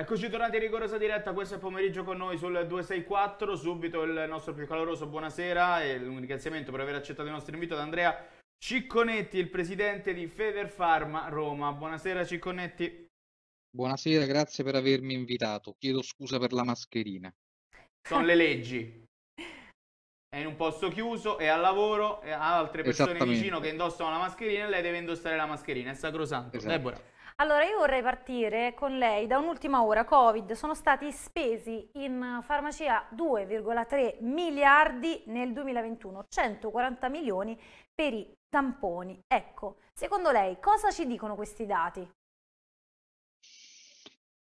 Eccoci tornati in rigorosa diretta, questo è il pomeriggio con noi sul 264, subito il nostro più caloroso buonasera e un ringraziamento per aver accettato il nostro invito ad Andrea Cicconetti, il presidente di Feder Pharma Roma. Buonasera Cicconetti. Buonasera, grazie per avermi invitato. Chiedo scusa per la mascherina. Sono le leggi. È in un posto chiuso, è al lavoro, ha altre persone vicino che indossano la mascherina e lei deve indossare la mascherina, è sacrosanto. Esatto. Deborah. Allora io vorrei partire con lei da un'ultima ora, Covid, sono stati spesi in farmacia 2,3 miliardi nel 2021, 140 milioni per i tamponi. Ecco, secondo lei cosa ci dicono questi dati?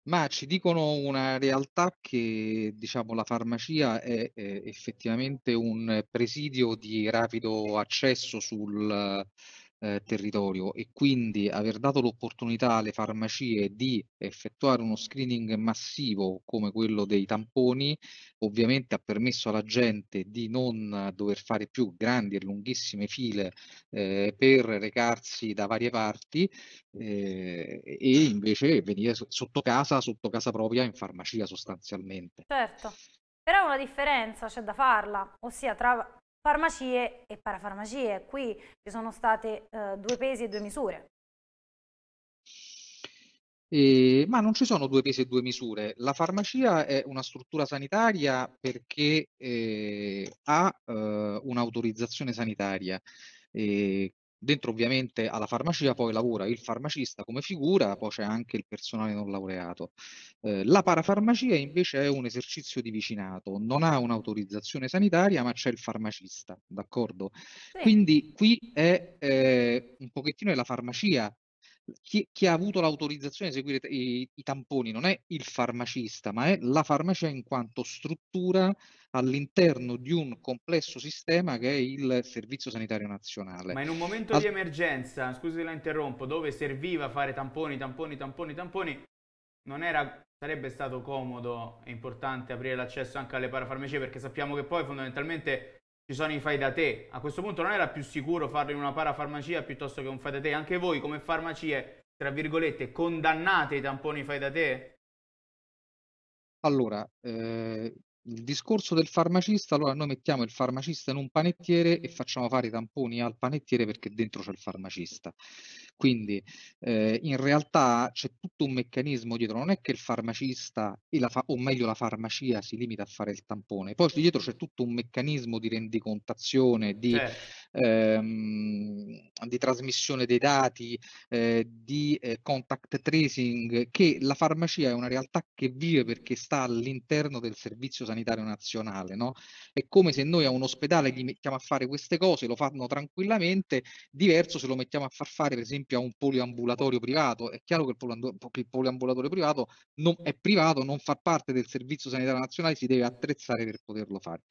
Ma ci dicono una realtà che, diciamo, la farmacia è, è effettivamente un presidio di rapido accesso sul eh, territorio e quindi aver dato l'opportunità alle farmacie di effettuare uno screening massivo come quello dei tamponi ovviamente ha permesso alla gente di non dover fare più grandi e lunghissime file eh, per recarsi da varie parti eh, e invece venire sotto casa, sotto casa propria in farmacia sostanzialmente. Certo. Però una differenza, c'è da farla, ossia tra farmacie e parafarmacie. Qui ci sono state eh, due pesi e due misure. Eh, ma non ci sono due pesi e due misure. La farmacia è una struttura sanitaria perché eh, ha eh, un'autorizzazione sanitaria dentro ovviamente alla farmacia poi lavora il farmacista come figura, poi c'è anche il personale non laureato. Eh, la parafarmacia invece è un esercizio di vicinato, non ha un'autorizzazione sanitaria, ma c'è il farmacista, d'accordo? Sì. Quindi qui è eh, un pochettino è la farmacia chi, chi, ha avuto l'autorizzazione di eseguire i, i, tamponi non è il farmacista, ma è la farmacia in quanto struttura all'interno di un complesso sistema che è il Servizio Sanitario Nazionale. Ma in un momento di emergenza, scusi se la interrompo, dove serviva fare tamponi, tamponi, tamponi, tamponi, non era, sarebbe stato comodo e importante aprire l'accesso anche alle parafarmacie perché sappiamo che poi fondamentalmente ci sono i fai da te. A questo punto non era più sicuro farlo in una parafarmacia piuttosto che un fai da te? Anche voi come farmacie, tra virgolette, condannate i tamponi fai da te? Allora, eh, il discorso del farmacista, allora noi mettiamo il farmacista in un panettiere e facciamo fare i tamponi al panettiere perché dentro c'è il farmacista. Quindi eh, in realtà c'è tutto un meccanismo dietro, non è che il farmacista fa o meglio la farmacia si limita a fare il tampone, poi dietro c'è tutto un meccanismo di rendicontazione, di... Eh. Ehm, di trasmissione dei dati, eh, di eh, contact tracing, che la farmacia è una realtà che vive perché sta all'interno del Servizio Sanitario Nazionale. No? È come se noi a un ospedale gli mettiamo a fare queste cose, lo fanno tranquillamente, diverso se lo mettiamo a far fare per esempio a un poliambulatorio privato. È chiaro che il poliambulatorio privato non, è privato, non fa parte del Servizio Sanitario Nazionale, si deve attrezzare per poterlo fare.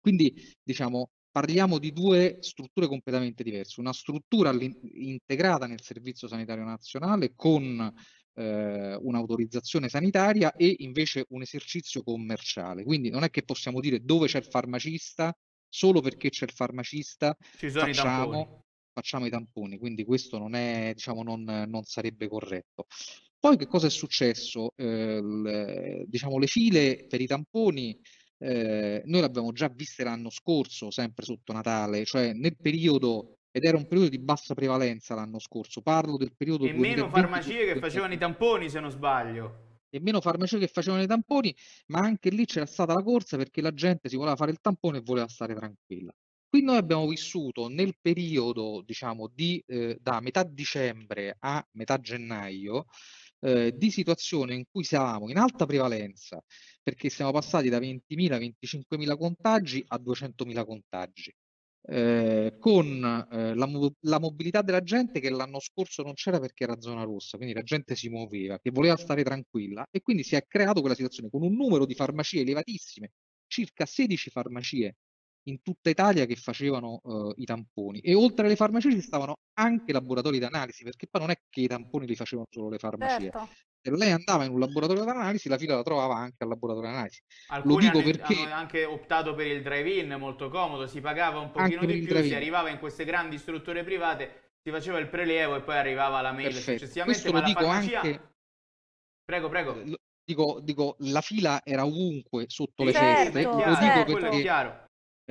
Quindi diciamo parliamo di due strutture completamente diverse, una struttura integrata nel Servizio Sanitario Nazionale con eh, un'autorizzazione sanitaria e invece un esercizio commerciale. Quindi non è che possiamo dire dove c'è il farmacista, solo perché c'è il farmacista facciamo i, facciamo, i tamponi, quindi questo non, è, diciamo, non, non sarebbe corretto. Poi che cosa è successo? Eh, diciamo, le file per i tamponi Ehm, noi l'abbiamo già vista l'anno scorso, sempre sotto Natale, cioè nel periodo ed era un periodo di bassa prevalenza l'anno scorso. Parlo del periodo e 2020, meno farmacie che facevano i tamponi, se non sbaglio. E meno farmacie che facevano i tamponi, ma anche lì c'era stata la corsa perché la gente si voleva fare il tampone e voleva stare tranquilla. Qui noi abbiamo vissuto nel periodo, diciamo, di, eh, da metà dicembre a metà gennaio, eh, di situazione in cui siamo in alta prevalenza, perché siamo passati da 20.000-25.000 contagi a 200.000 contagi, eh, con eh, la, la, mobilità della gente che l'anno scorso non c'era perché era zona rossa, quindi la gente si muoveva, che voleva stare tranquilla e quindi si è creato quella situazione con un numero di farmacie elevatissime, circa 16 farmacie in tutta Italia che facevano eh, i tamponi e oltre alle farmacie ci stavano anche laboratori d'analisi perché poi non è che i tamponi li facevano solo le farmacie certo. se lei andava in un laboratorio d'analisi la fila la trovava anche al laboratorio d'analisi Alcuni lo dico hanno, perché hanno anche optato per il drive-in molto comodo si pagava un pochino di più si arrivava in queste grandi strutture private si faceva il prelievo e poi arrivava la mail Perfetto. successivamente Questo ma lo dico farmacia... anche prego prego eh, lo... Dico, dico, la fila era ovunque sotto certo, le ceste, lo dico certo. perché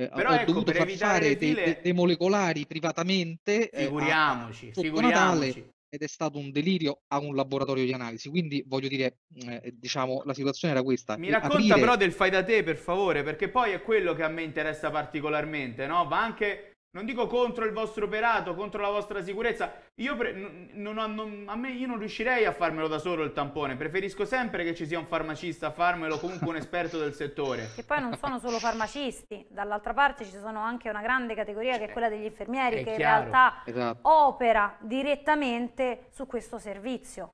eh, Però ho ecco, dovuto far fare dei, file... dei, molecolari privatamente figuriamoci, eh, a, figuriamoci. Natale, ed è stato un delirio a un laboratorio di analisi. Quindi voglio dire, eh, eh diciamo, la situazione era questa. Mi eh, racconta aprire... però del fai da te, per favore, perché poi è quello che a me interessa particolarmente, no? va anche non dico contro il vostro operato, contro la vostra sicurezza. Io, pre- non, non, a me, io non riuscirei a farmelo da solo il tampone. Preferisco sempre che ci sia un farmacista a farmelo, comunque un esperto del settore. E poi non sono solo farmacisti. Dall'altra parte ci sono anche una grande categoria che è quella degli infermieri, che chiaro. in realtà esatto. opera direttamente su questo servizio.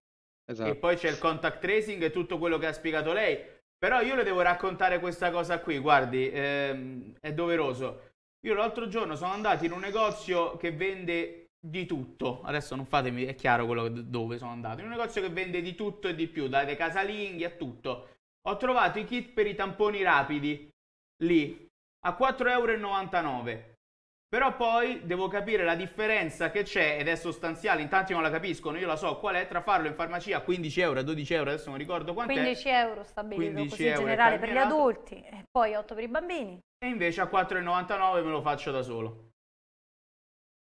Esatto. E poi c'è il contact tracing e tutto quello che ha spiegato lei. Però io le devo raccontare questa cosa qui, guardi, ehm, è doveroso. Io l'altro giorno sono andato in un negozio che vende di tutto. Adesso non fatemi, è chiaro quello dove sono andato. In un negozio che vende di tutto e di più, dalle casalinghe a tutto. Ho trovato i kit per i tamponi rapidi lì a 4,99 euro. Però poi devo capire la differenza che c'è, ed è sostanziale, in tanti non la capiscono, io la so qual è, tra farlo in farmacia a 15 euro, 12 euro, adesso non ricordo quant'è. 15 euro stabilito 15 così euro in generale per gli adulti, e poi 8 per i bambini. E invece a 4,99 me lo faccio da solo.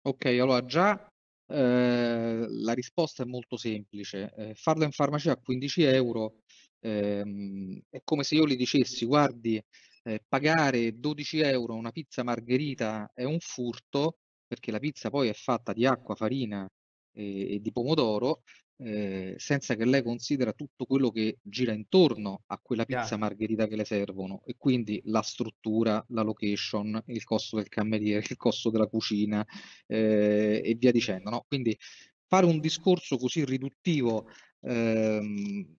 Ok, allora già eh, la risposta è molto semplice. Eh, farlo in farmacia a 15 euro ehm, è come se io gli dicessi, guardi, eh, pagare 12 euro una pizza margherita è un furto, perché la pizza poi è fatta di acqua, farina e, e di pomodoro, eh, senza che lei considera tutto quello che gira intorno a quella pizza Chiaro. margherita che le servono e quindi la struttura, la location, il costo del cameriere, il costo della cucina eh, e via dicendo. No? Quindi fare un discorso così riduttivo ehm,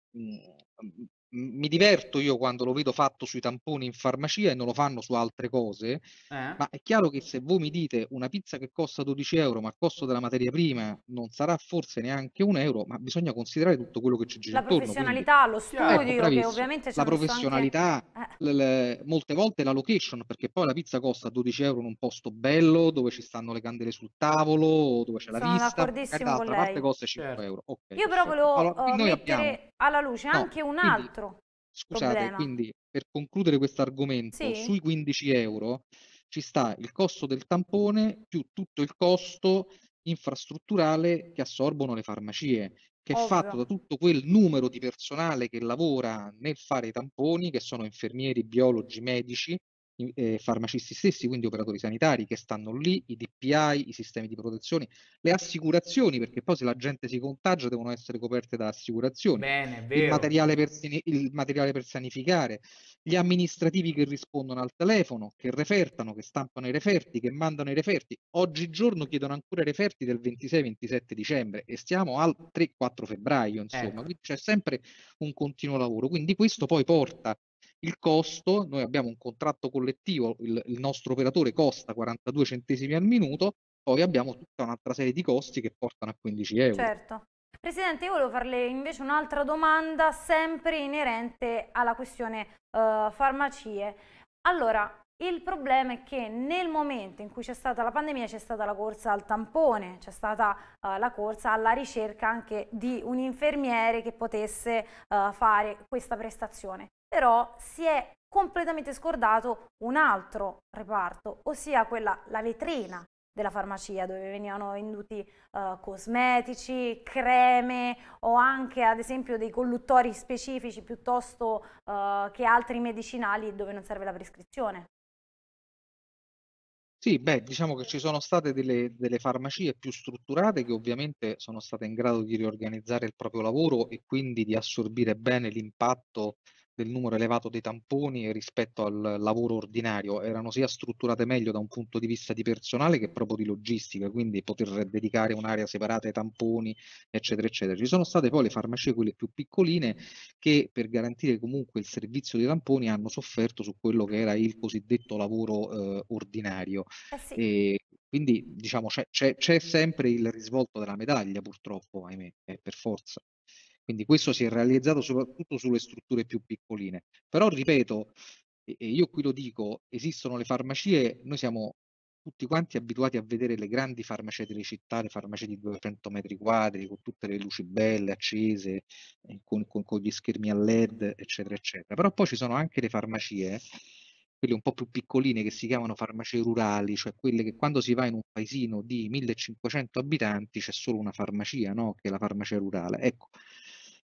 mi diverto io quando lo vedo fatto sui tamponi in farmacia e non lo fanno su altre cose, eh? ma è chiaro che se voi mi dite una pizza che costa 12 euro, ma il costo della materia prima non sarà forse neanche un euro, ma bisogna considerare tutto quello che ci gira la intorno. Certo, la professionalità, quindi... Eh. lo studio, ecco, che ovviamente La professionalità, anche... le, molte volte la location, perché poi la pizza costa 12 euro in un posto bello, dove ci stanno le candele sul tavolo, dove c'è la Sono vista, e d'altra parte costa 5 certo. euro. Okay, io però volevo allora, uh, mettere... Abbiamo alla luce no, anche un quindi, altro. Scusate, problema. quindi per concludere questo argomento, sì? sui 15 euro ci sta il costo del tampone più tutto il costo infrastrutturale che assorbono le farmacie, che Ovvio. è fatto da tutto quel numero di personale che lavora nel fare i tamponi, che sono infermieri, biologi, medici, eh, farmacisti stessi, quindi operatori sanitari che stanno lì, i DPI, i sistemi di protezione, le assicurazioni, perché poi se la gente si contagia devono essere coperte da assicurazioni, Bene, il, materiale per, il materiale per sanificare, gli amministrativi che rispondono al telefono, che refertano, che stampano i referti, che mandano i referti. Oggigiorno chiedono ancora i referti del 26-27 dicembre e stiamo al 3-4 febbraio, insomma, ecco. quindi c'è sempre un continuo lavoro. Quindi questo poi porta il costo, noi abbiamo un contratto collettivo, il, il nostro operatore costa 42 centesimi al minuto, poi abbiamo tutta un'altra serie di costi che portano a 15 euro. Certo. Presidente, io volevo farle invece un'altra domanda sempre inerente alla questione uh, farmacie. Allora, il problema è che nel momento in cui c'è stata la pandemia c'è stata la corsa al tampone, c'è stata uh, la corsa alla ricerca anche di un infermiere che potesse uh, fare questa prestazione però si è completamente scordato un altro reparto, ossia quella, la vetrina della farmacia dove venivano venduti uh, cosmetici, creme o anche ad esempio dei colluttori specifici piuttosto uh, che altri medicinali dove non serve la prescrizione. Sì, beh, diciamo che ci sono state delle, delle, farmacie più strutturate che ovviamente sono state in grado di riorganizzare il proprio lavoro e quindi di assorbire bene l'impatto del numero elevato dei tamponi rispetto al lavoro ordinario, erano sia strutturate meglio da un punto di vista di personale che proprio di logistica, quindi poter dedicare un'area separata ai tamponi, eccetera, eccetera. Ci sono state poi le farmacie, quelle più piccoline, che per garantire comunque il servizio dei tamponi hanno sofferto su quello che era il cosiddetto lavoro eh, ordinario. Eh sì. e, quindi diciamo c'è, sempre il risvolto della medaglia purtroppo, ahimè, eh, per forza. Quindi questo si è realizzato soprattutto sulle strutture più piccoline. Però, ripeto, e io qui lo dico, esistono le farmacie, noi siamo tutti quanti abituati a vedere le grandi farmacie delle città, le farmacie di 200 metri quadri, con tutte le luci belle, accese, eh, con, con, con, gli schermi a LED, eccetera, eccetera. Però poi ci sono anche le farmacie, quelle un po' più piccoline, che si chiamano farmacie rurali, cioè quelle che quando si va in un paesino di 1500 abitanti c'è solo una farmacia, no? che è la farmacia rurale. Ecco,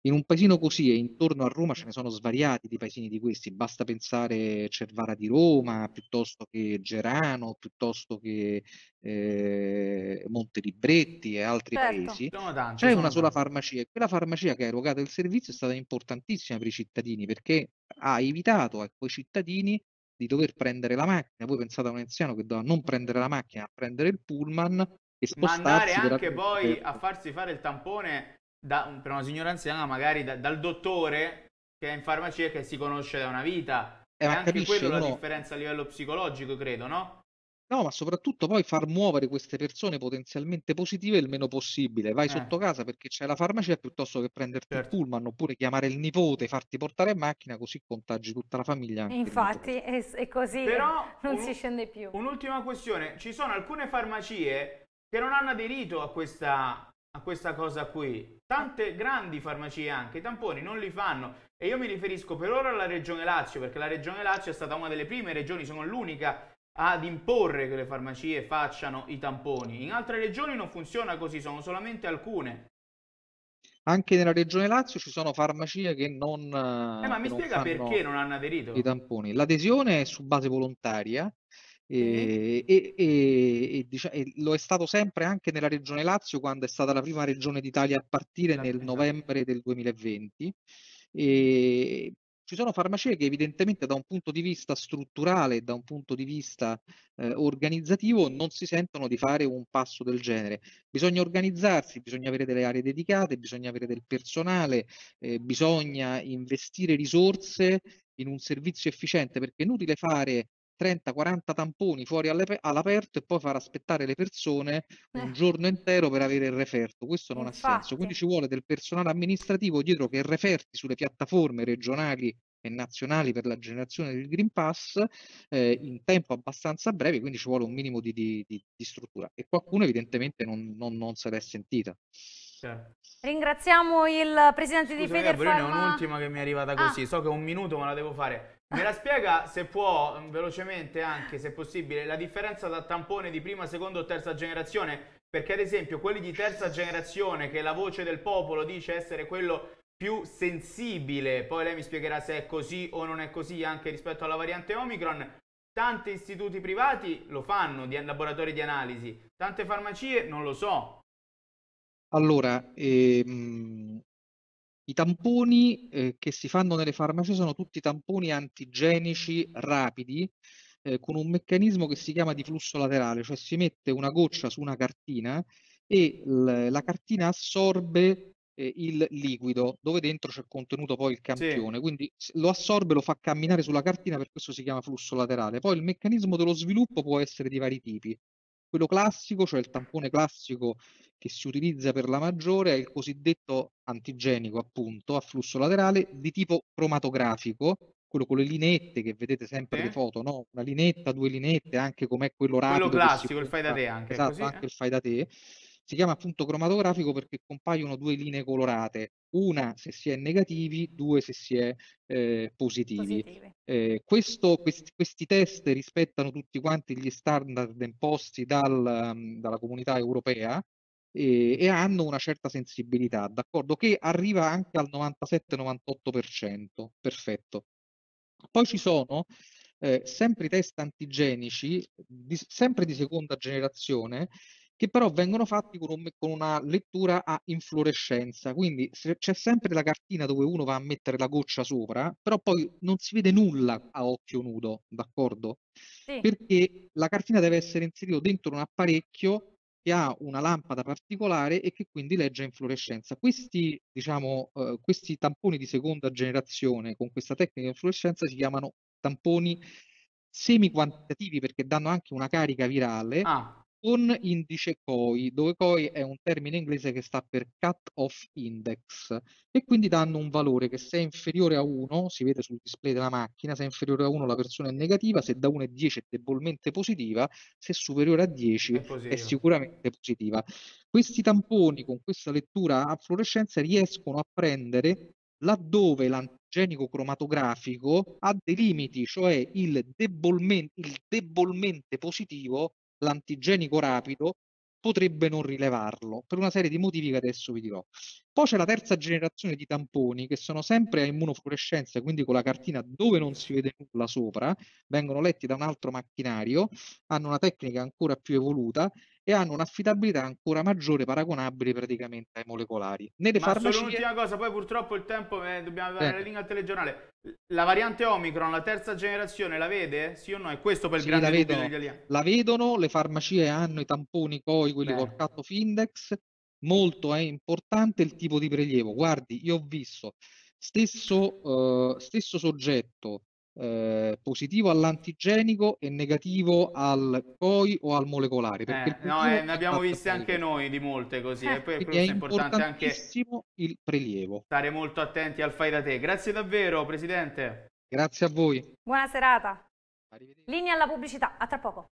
in un paesino così e intorno a Roma ce ne sono svariati di paesini di questi, basta pensare Cervara di Roma, piuttosto che Gerano, piuttosto che eh, Monte Libretti e altri certo. paesi. Tanti, C'è una sola tanti. farmacia e quella farmacia che ha erogato il servizio è stata importantissima per i cittadini perché ha evitato a quei cittadini di dover prendere la macchina. Voi pensate a un anziano che doveva non prendere la macchina, ma prendere il pullman e spostarsi. Ma andare anche poi a farsi fare il tampone da, per una signora anziana magari da, dal dottore che è in farmacia e che si conosce da una vita. Eh, e anche capisce, quello no? la differenza a livello psicologico, credo, no? No, ma soprattutto poi far muovere queste persone potenzialmente positive il meno possibile. Vai eh. sotto casa perché c'è la farmacia piuttosto che prenderti certo. il pullman oppure chiamare il nipote, farti portare in macchina, così contagi tutta la famiglia. Infatti, è così Però non un, si scende più. Un'ultima questione: ci sono alcune farmacie che non hanno aderito a questa a questa cosa qui. Tante grandi farmacie anche, i tamponi non li fanno e io mi riferisco per ora alla Regione Lazio perché la Regione Lazio è stata una delle prime regioni, sono l'unica ad imporre che le farmacie facciano i tamponi. In altre regioni non funziona così, sono solamente alcune. Anche nella regione Lazio ci sono farmacie che non. Eh, ma mi spiega perché non hanno aderito? I tamponi. L'adesione è su base volontaria Ehm, e, e, e, diciamo, e, lo è stato sempre anche nella regione Lazio quando è stata la prima regione d'Italia a partire nel novembre del 2020. Ehm, ci sono farmacie che evidentemente da un punto di vista strutturale, da un punto di vista eh, organizzativo, non si sentono di fare un passo del genere. Bisogna organizzarsi, bisogna avere delle aree dedicate, bisogna avere del personale, eh, bisogna investire risorse in un servizio efficiente perché è inutile fare 30-40 tamponi fuori all'aperto e poi far aspettare le persone eh. un giorno intero per avere il referto. Questo non Infatti. ha senso. Quindi ci vuole del personale amministrativo dietro che referti sulle piattaforme regionali e nazionali per la generazione del Green Pass eh, in tempo abbastanza breve, quindi ci vuole un minimo di, di, di, di struttura. E qualcuno evidentemente non, non, non se l'è sentita. Certo. Ringraziamo il presidente Scusa, di Federico. Io ne ho un'ultima che mi è arrivata ah. così, ah. so che è un minuto ma la devo fare. Me la spiega se può mm, velocemente anche, se possibile, la differenza da tampone di prima, seconda o terza generazione? Perché ad esempio quelli di terza generazione che la voce del popolo dice essere quello più sensibile, poi lei mi spiegherà se è così o non è così anche rispetto alla variante Omicron, tanti istituti privati lo fanno, di laboratori di analisi, tante farmacie non lo so. Allora, ehm, i tamponi eh, che si fanno nelle farmacie sono tutti tamponi antigenici rapidi eh, con un meccanismo che si chiama di flusso laterale, cioè si mette una goccia su una cartina e la cartina assorbe eh, il liquido dove dentro c'è contenuto poi il campione, sì. quindi lo assorbe, lo fa camminare sulla cartina, per questo si chiama flusso laterale. Poi il meccanismo dello sviluppo può essere di vari tipi. Quello classico, cioè il tampone classico che si utilizza per la maggiore, è il cosiddetto antigenico, appunto, a flusso laterale di tipo cromatografico, quello con le lineette che vedete sempre eh? le foto, no? Una linetta, due linette, anche com'è quello rapido. Quello classico, il fai da te anche. Esatto, così, anche eh? il fai da te si chiama appunto cromatografico perché compaiono due linee colorate, una se si è negativi, due se si è eh, positivi. Eh, questo, questi, questi, test rispettano tutti quanti gli standard imposti dal, mm, dalla comunità europea e, e, hanno una certa sensibilità, d'accordo, che arriva anche al 97-98%, perfetto. Poi ci sono eh, sempre i test antigenici, di, sempre di seconda generazione, che però vengono fatti con, un, con una lettura a inflorescenza, quindi c'è sempre la cartina dove uno va a mettere la goccia sopra, però poi non si vede nulla a occhio nudo, d'accordo? Sì. Perché la cartina deve essere inserita dentro un apparecchio che ha una lampada particolare e che quindi legge a inflorescenza. Questi, diciamo, eh, questi tamponi di seconda generazione con questa tecnica di inflorescenza si chiamano tamponi semi quantitativi perché danno anche una carica virale ah. Un indice COI, dove COI è un termine inglese che sta per Cut Off Index e quindi danno un valore che se è inferiore a 1, si vede sul display della macchina, se è inferiore a 1 la persona è negativa, se da 1 è 10 è debolmente positiva, se è superiore a 10 è, è sicuramente positiva. Questi tamponi con questa lettura a fluorescenza riescono a prendere laddove l'antigenico cromatografico ha dei limiti, cioè il debolmente, il debolmente positivo l'antigenico rapido potrebbe non rilevarlo per una serie di motivi che adesso vi dirò. Poi c'è la terza generazione di tamponi che sono sempre a immunofluorescenza, quindi con la cartina dove non si vede nulla sopra, vengono letti da un altro macchinario, hanno una tecnica ancora più evoluta e hanno un'affidabilità ancora maggiore, paragonabile praticamente ai molecolari. Nelle Ma farmacie... solo un'ultima cosa, poi purtroppo il tempo, eh, dobbiamo dare eh. la linea al telegiornale. La variante Omicron, la terza generazione, la vede? Sì o no? È questo per il sì, grande la vedono, italiano? La vedono, le farmacie hanno i tamponi COI, quelli Beh. col eh. catto Findex. molto è eh, importante il tipo di prelievo. Guardi, io ho visto stesso, eh, stesso soggetto eh, positivo all'antigenico e negativo al COI o al molecolare. Eh, no, eh, ne abbiamo viste anche noi di molte così. Eh, e poi è importante anche il prelievo. Stare molto attenti al fai da te. Grazie davvero, Presidente. Grazie a voi. Buona serata. Linea alla pubblicità, a tra poco.